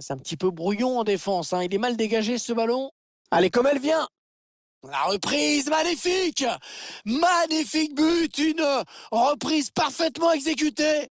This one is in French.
C'est un petit peu brouillon en défense. Hein. Il est mal dégagé ce ballon. Allez, comme elle vient. La reprise magnifique Magnifique but Une reprise parfaitement exécutée